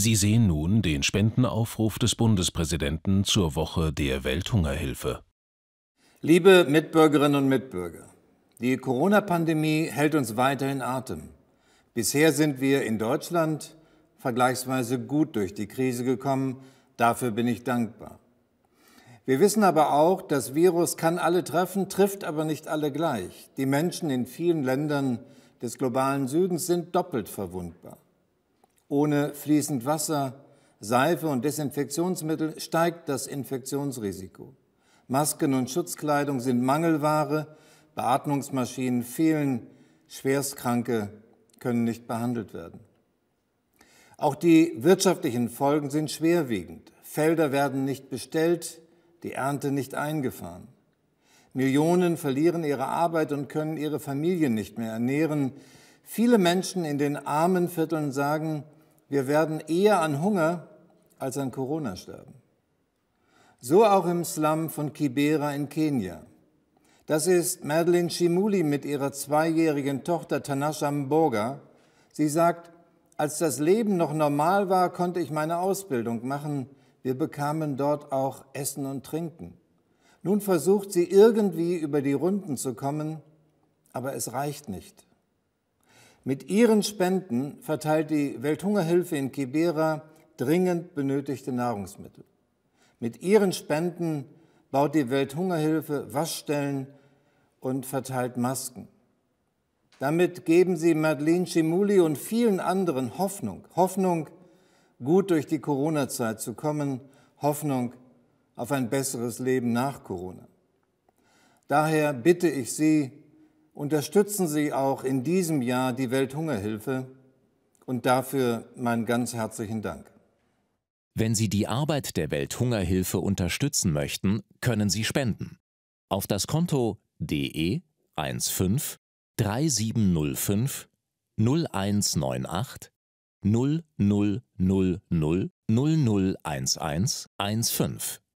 Sie sehen nun den Spendenaufruf des Bundespräsidenten zur Woche der Welthungerhilfe. Liebe Mitbürgerinnen und Mitbürger, die Corona-Pandemie hält uns weiter in Atem. Bisher sind wir in Deutschland vergleichsweise gut durch die Krise gekommen. Dafür bin ich dankbar. Wir wissen aber auch, das Virus kann alle treffen, trifft aber nicht alle gleich. Die Menschen in vielen Ländern des globalen Südens sind doppelt verwundbar. Ohne fließend Wasser, Seife und Desinfektionsmittel steigt das Infektionsrisiko. Masken und Schutzkleidung sind Mangelware, Beatmungsmaschinen fehlen, Schwerstkranke können nicht behandelt werden. Auch die wirtschaftlichen Folgen sind schwerwiegend. Felder werden nicht bestellt, die Ernte nicht eingefahren. Millionen verlieren ihre Arbeit und können ihre Familien nicht mehr ernähren. Viele Menschen in den armen Vierteln sagen, wir werden eher an Hunger als an Corona sterben. So auch im Slum von Kibera in Kenia. Das ist Madeline Shimuli mit ihrer zweijährigen Tochter Tanasha Mboga. Sie sagt, als das Leben noch normal war, konnte ich meine Ausbildung machen. Wir bekamen dort auch Essen und Trinken. Nun versucht sie irgendwie über die Runden zu kommen, aber es reicht nicht. Mit ihren Spenden verteilt die Welthungerhilfe in Kibera dringend benötigte Nahrungsmittel. Mit ihren Spenden baut die Welthungerhilfe Waschstellen und verteilt Masken. Damit geben sie Madeleine Schimuli und vielen anderen Hoffnung. Hoffnung, gut durch die Corona-Zeit zu kommen. Hoffnung auf ein besseres Leben nach Corona. Daher bitte ich Sie, Unterstützen Sie auch in diesem Jahr die Welthungerhilfe und dafür meinen ganz herzlichen Dank. Wenn Sie die Arbeit der Welthungerhilfe unterstützen möchten, können Sie spenden. Auf das Konto DE 15 3705 0198 0000 0011 15.